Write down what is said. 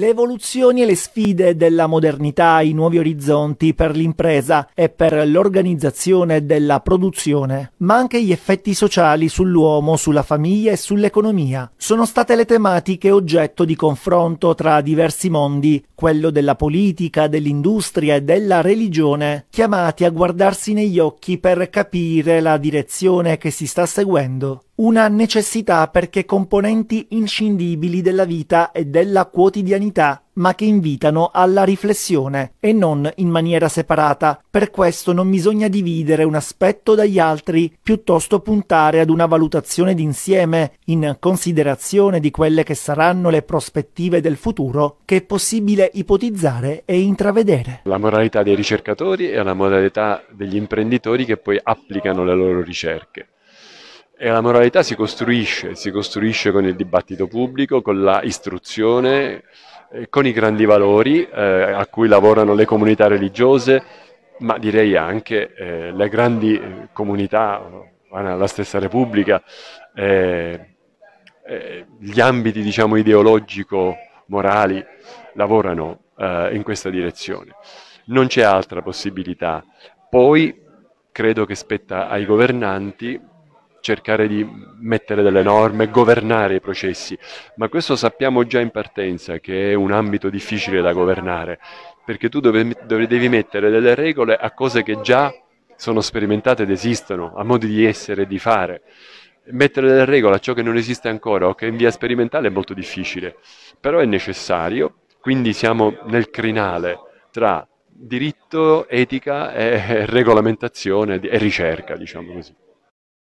Le evoluzioni e le sfide della modernità, i nuovi orizzonti per l'impresa e per l'organizzazione della produzione, ma anche gli effetti sociali sull'uomo, sulla famiglia e sull'economia, sono state le tematiche oggetto di confronto tra diversi mondi, quello della politica, dell'industria e della religione, chiamati a guardarsi negli occhi per capire la direzione che si sta seguendo. Una necessità perché componenti inscindibili della vita e della quotidianità, ma che invitano alla riflessione e non in maniera separata. Per questo non bisogna dividere un aspetto dagli altri, piuttosto puntare ad una valutazione d'insieme, in considerazione di quelle che saranno le prospettive del futuro che è possibile ipotizzare e intravedere. La moralità dei ricercatori e la moralità degli imprenditori che poi applicano le loro ricerche. E la moralità si costruisce, si costruisce con il dibattito pubblico, con la istruzione, eh, con i grandi valori eh, a cui lavorano le comunità religiose, ma direi anche eh, le grandi eh, comunità, la stessa Repubblica, eh, eh gli ambiti diciamo, ideologico-morali lavorano in questa direzione. Non c'è altra possibilità. Poi credo che spetta ai governanti cercare di mettere delle norme, governare i processi, ma questo sappiamo già in partenza che è un ambito difficile da governare, perché tu dove, dove devi mettere delle regole a cose che già sono sperimentate ed esistono, a modi di essere e di fare. Mettere delle regole a ciò che non esiste ancora o che è in via sperimentale è molto difficile, però è necessario, quindi siamo nel crinale tra diritto, etica e regolamentazione e ricerca, diciamo così.